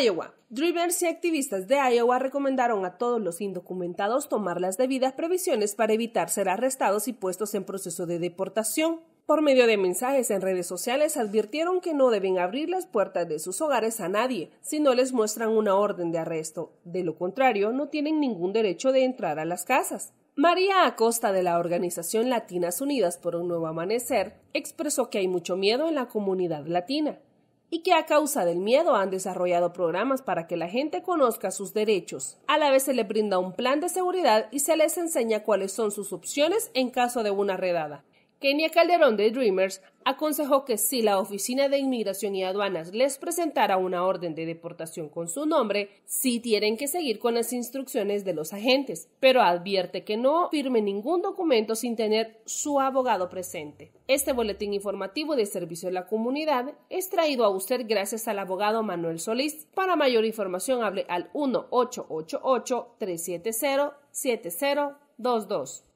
Iowa. Drivers y activistas de Iowa recomendaron a todos los indocumentados tomar las debidas previsiones para evitar ser arrestados y puestos en proceso de deportación. Por medio de mensajes en redes sociales advirtieron que no deben abrir las puertas de sus hogares a nadie si no les muestran una orden de arresto. De lo contrario, no tienen ningún derecho de entrar a las casas. María Acosta de la organización Latinas Unidas por un Nuevo Amanecer expresó que hay mucho miedo en la comunidad latina y que a causa del miedo han desarrollado programas para que la gente conozca sus derechos. A la vez se les brinda un plan de seguridad y se les enseña cuáles son sus opciones en caso de una redada. Kenia Calderón de Dreamers aconsejó que si la Oficina de Inmigración y Aduanas les presentara una orden de deportación con su nombre, sí tienen que seguir con las instrucciones de los agentes, pero advierte que no firme ningún documento sin tener su abogado presente. Este boletín informativo de servicio a la comunidad es traído a usted gracias al abogado Manuel Solís. Para mayor información hable al 1888 370 7022